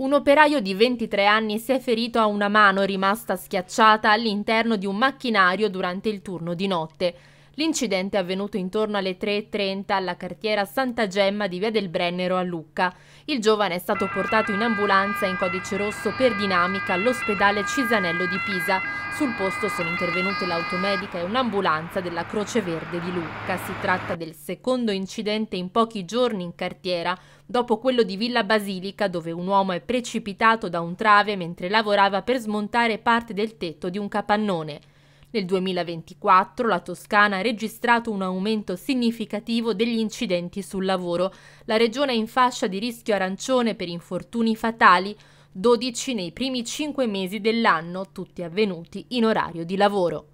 Un operaio di 23 anni si è ferito a una mano rimasta schiacciata all'interno di un macchinario durante il turno di notte. L'incidente è avvenuto intorno alle 3.30 alla cartiera Santa Gemma di Via del Brennero a Lucca. Il giovane è stato portato in ambulanza in codice rosso per dinamica all'ospedale Cisanello di Pisa. Sul posto sono intervenute l'automedica e un'ambulanza della Croce Verde di Lucca. Si tratta del secondo incidente in pochi giorni in cartiera, dopo quello di Villa Basilica dove un uomo è precipitato da un trave mentre lavorava per smontare parte del tetto di un capannone. Nel 2024 la Toscana ha registrato un aumento significativo degli incidenti sul lavoro. La regione è in fascia di rischio arancione per infortuni fatali, 12 nei primi 5 mesi dell'anno, tutti avvenuti in orario di lavoro.